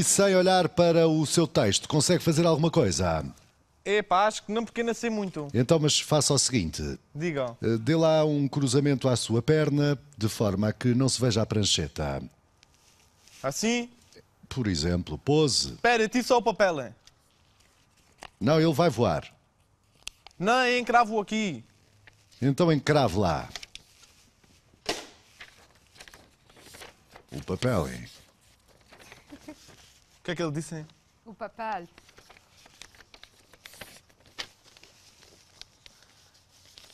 e sem olhar para o seu texto, consegue fazer alguma coisa? É acho que não porque nasci muito. Então, mas faça o seguinte. Diga. Eh, dê lá um cruzamento à sua perna, de forma a que não se veja a prancheta. Assim? Por exemplo, pose. Espera, tira só o papel. Hein? Não, ele vai voar. Não, encravo aqui. Então encravo lá. O papel, hein? que é que ele disse? O papel.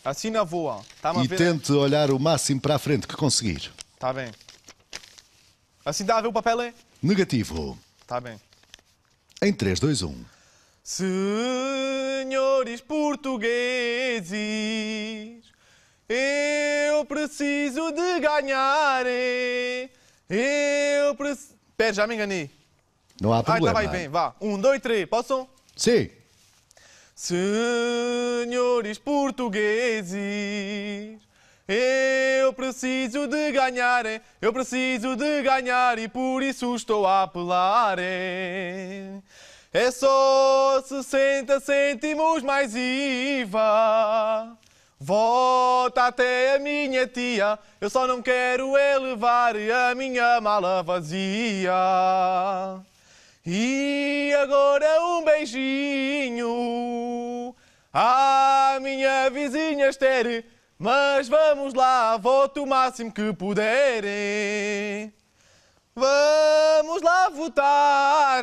Assim na voa. Tá e ver... tente olhar o máximo para a frente que conseguir. Está bem. Assim dá a ver o papel? É? Negativo. Está bem. Em 3, 2, 1. Senhores portugueses, eu preciso de ganhar. Eu preciso. Pera, já me enganei. Não há tá problema. Ah, então vai, vem, vá. Um, dois, três, possam? Sim. Senhores portugueses, eu preciso de ganhar, eu preciso de ganhar e por isso estou a apelar. É só 60 cêntimos mais IVA. Volta até a minha tia, eu só não quero elevar a minha mala vazia. E agora um beijinho à minha vizinha Esther. Mas vamos lá, voto o máximo que puderem, Vamos lá votar.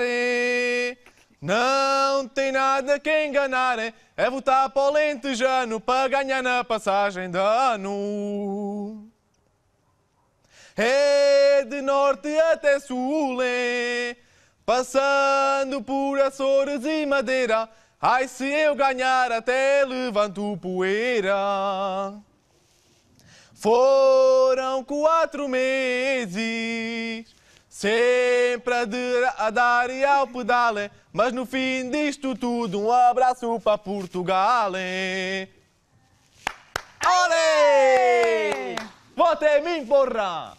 Não tem nada que enganar. É votar para o lentejano para ganhar na passagem de ano. É de norte até sul. É Passando por Açores e Madeira, ai se eu ganhar até levanto poeira. Foram quatro meses, sempre a, de, a dar e ao pedal, mas no fim disto tudo um abraço para Portugal. Olê! Vota em mim, porra!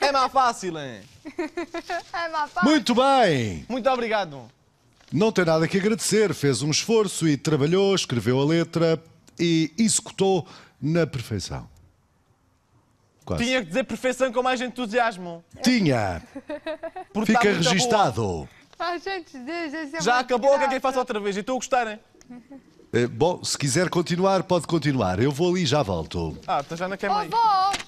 É mais fácil, hein? É muito bem! Muito obrigado. Não tem nada que agradecer, fez um esforço e trabalhou, escreveu a letra e executou na perfeição. Quase. Tinha que dizer perfeição com mais entusiasmo. Tinha! Porque Fica tá registado. Ah, gente, é Já acabou, o que é que faço outra vez? E estou a gostarem. Eh, bom, se quiser continuar, pode continuar. Eu vou ali e já volto. Ah, então já não quer oh, mais. Oh,